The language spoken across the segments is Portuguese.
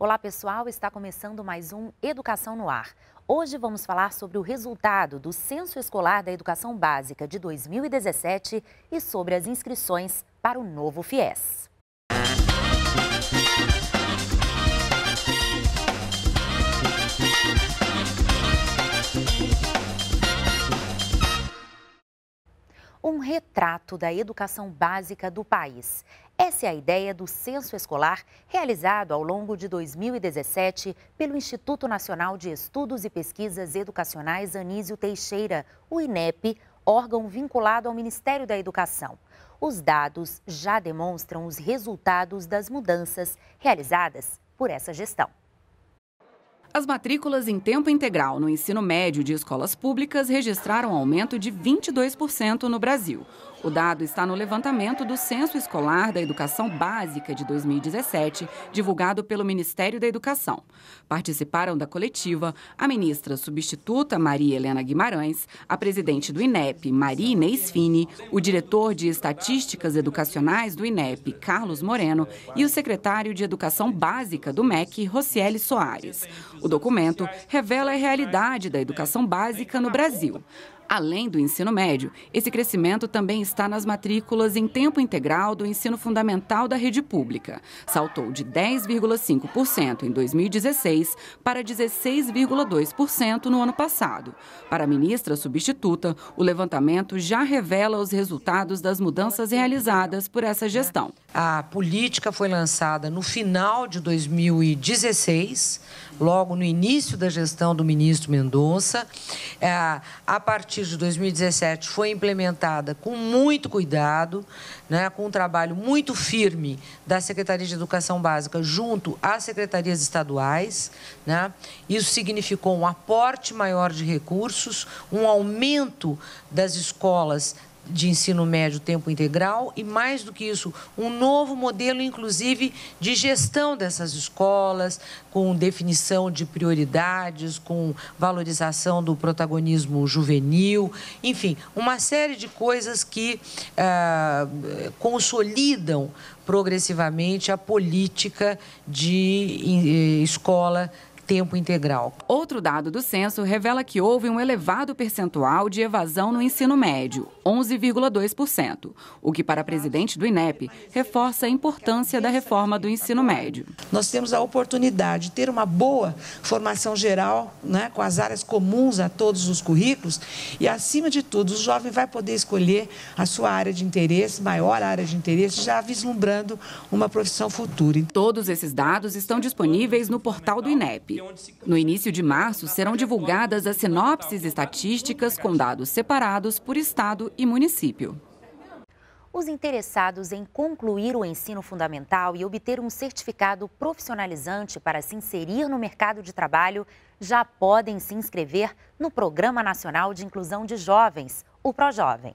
Olá, pessoal, está começando mais um Educação no Ar. Hoje vamos falar sobre o resultado do Censo Escolar da Educação Básica de 2017 e sobre as inscrições para o novo FIES. retrato da educação básica do país. Essa é a ideia do censo escolar realizado ao longo de 2017 pelo Instituto Nacional de Estudos e Pesquisas Educacionais Anísio Teixeira, o INEP, órgão vinculado ao Ministério da Educação. Os dados já demonstram os resultados das mudanças realizadas por essa gestão. As matrículas em tempo integral no ensino médio de escolas públicas registraram aumento de 22% no Brasil. O dado está no levantamento do Censo Escolar da Educação Básica de 2017, divulgado pelo Ministério da Educação. Participaram da coletiva a ministra substituta Maria Helena Guimarães, a presidente do INEP, Maria Inês Fini, o diretor de Estatísticas Educacionais do INEP, Carlos Moreno, e o secretário de Educação Básica do MEC, Rocieli Soares. O documento revela a realidade da educação básica no Brasil. Além do ensino médio, esse crescimento também está nas matrículas em tempo integral do ensino fundamental da rede pública. Saltou de 10,5% em 2016 para 16,2% no ano passado. Para a ministra substituta, o levantamento já revela os resultados das mudanças realizadas por essa gestão. A política foi lançada no final de 2016, logo no início da gestão do ministro Mendonça. É, a partir partir de 2017, foi implementada com muito cuidado, né, com um trabalho muito firme da Secretaria de Educação Básica junto às secretarias estaduais. Né? Isso significou um aporte maior de recursos, um aumento das escolas de ensino médio tempo integral e, mais do que isso, um novo modelo, inclusive, de gestão dessas escolas, com definição de prioridades, com valorização do protagonismo juvenil, enfim, uma série de coisas que ah, consolidam progressivamente a política de eh, escola tempo integral. Outro dado do censo revela que houve um elevado percentual de evasão no ensino médio, 11,2%, o que para a presidente do INEP reforça a importância da reforma do ensino médio. Nós temos a oportunidade de ter uma boa formação geral, né, com as áreas comuns a todos os currículos e acima de tudo, o jovem vai poder escolher a sua área de interesse, maior área de interesse, já vislumbrando uma profissão futura. Todos esses dados estão disponíveis no portal do INEP no início de março, serão divulgadas as sinopses estatísticas com dados separados por estado e município. Os interessados em concluir o ensino fundamental e obter um certificado profissionalizante para se inserir no mercado de trabalho já podem se inscrever no Programa Nacional de Inclusão de Jovens, o ProJovem.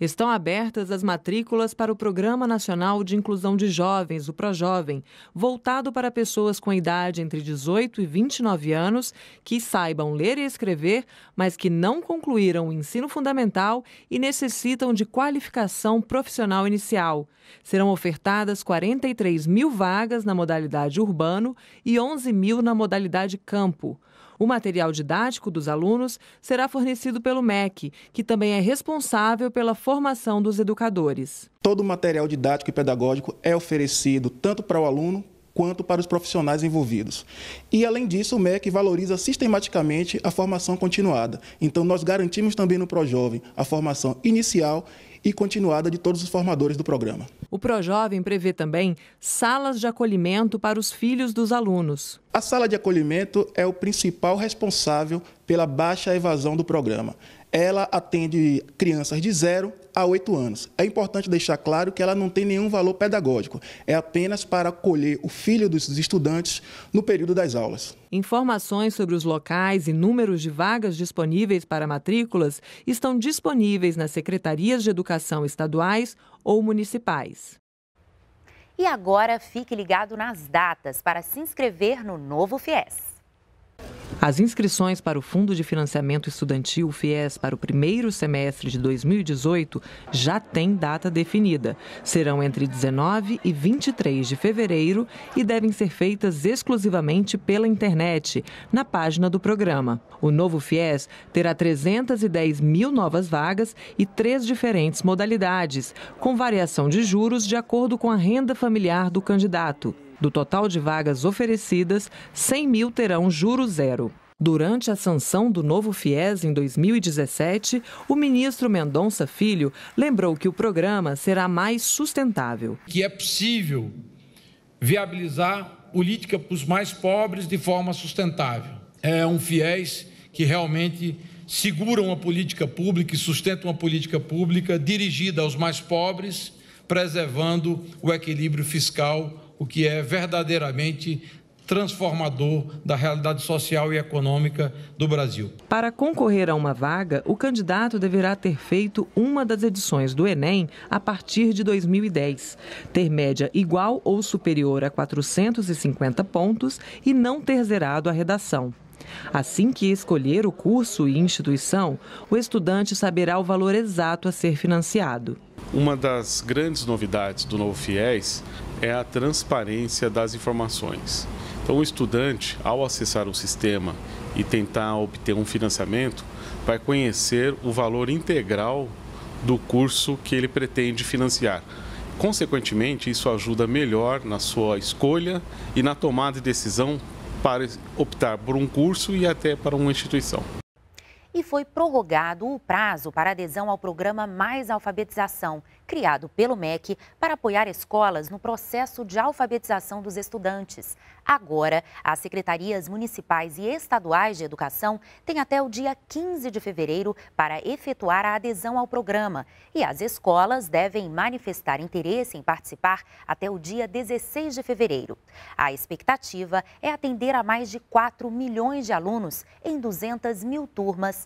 Estão abertas as matrículas para o Programa Nacional de Inclusão de Jovens, o ProJovem, voltado para pessoas com idade entre 18 e 29 anos que saibam ler e escrever, mas que não concluíram o ensino fundamental e necessitam de qualificação profissional inicial. Serão ofertadas 43 mil vagas na modalidade urbano e 11 mil na modalidade campo. O material didático dos alunos será fornecido pelo MEC, que também é responsável pela formação dos educadores. Todo o material didático e pedagógico é oferecido tanto para o aluno quanto para os profissionais envolvidos. E, além disso, o MEC valoriza sistematicamente a formação continuada. Então, nós garantimos também no ProJovem a formação inicial e continuada de todos os formadores do programa. O ProJovem prevê também salas de acolhimento para os filhos dos alunos. A sala de acolhimento é o principal responsável pela baixa evasão do programa ela atende crianças de 0 a 8 anos. É importante deixar claro que ela não tem nenhum valor pedagógico, é apenas para acolher o filho dos estudantes no período das aulas. Informações sobre os locais e números de vagas disponíveis para matrículas estão disponíveis nas secretarias de educação estaduais ou municipais. E agora fique ligado nas datas para se inscrever no novo FIES. As inscrições para o Fundo de Financiamento Estudantil, FIES, para o primeiro semestre de 2018 já têm data definida. Serão entre 19 e 23 de fevereiro e devem ser feitas exclusivamente pela internet, na página do programa. O novo FIES terá 310 mil novas vagas e três diferentes modalidades, com variação de juros de acordo com a renda familiar do candidato. Do total de vagas oferecidas, 100 mil terão juro zero. Durante a sanção do novo FIES em 2017, o ministro Mendonça Filho lembrou que o programa será mais sustentável. Que é possível viabilizar política para os mais pobres de forma sustentável. É um FIES que realmente segura uma política pública e sustenta uma política pública dirigida aos mais pobres, preservando o equilíbrio fiscal o que é verdadeiramente transformador da realidade social e econômica do Brasil. Para concorrer a uma vaga, o candidato deverá ter feito uma das edições do Enem a partir de 2010, ter média igual ou superior a 450 pontos e não ter zerado a redação. Assim que escolher o curso e instituição, o estudante saberá o valor exato a ser financiado. Uma das grandes novidades do novo FIES é a transparência das informações. Então, o estudante, ao acessar o sistema e tentar obter um financiamento, vai conhecer o valor integral do curso que ele pretende financiar. Consequentemente, isso ajuda melhor na sua escolha e na tomada de decisão para optar por um curso e até para uma instituição e foi prorrogado o prazo para adesão ao programa Mais Alfabetização, criado pelo MEC para apoiar escolas no processo de alfabetização dos estudantes. Agora, as secretarias municipais e estaduais de educação têm até o dia 15 de fevereiro para efetuar a adesão ao programa e as escolas devem manifestar interesse em participar até o dia 16 de fevereiro. A expectativa é atender a mais de 4 milhões de alunos em 200 mil turmas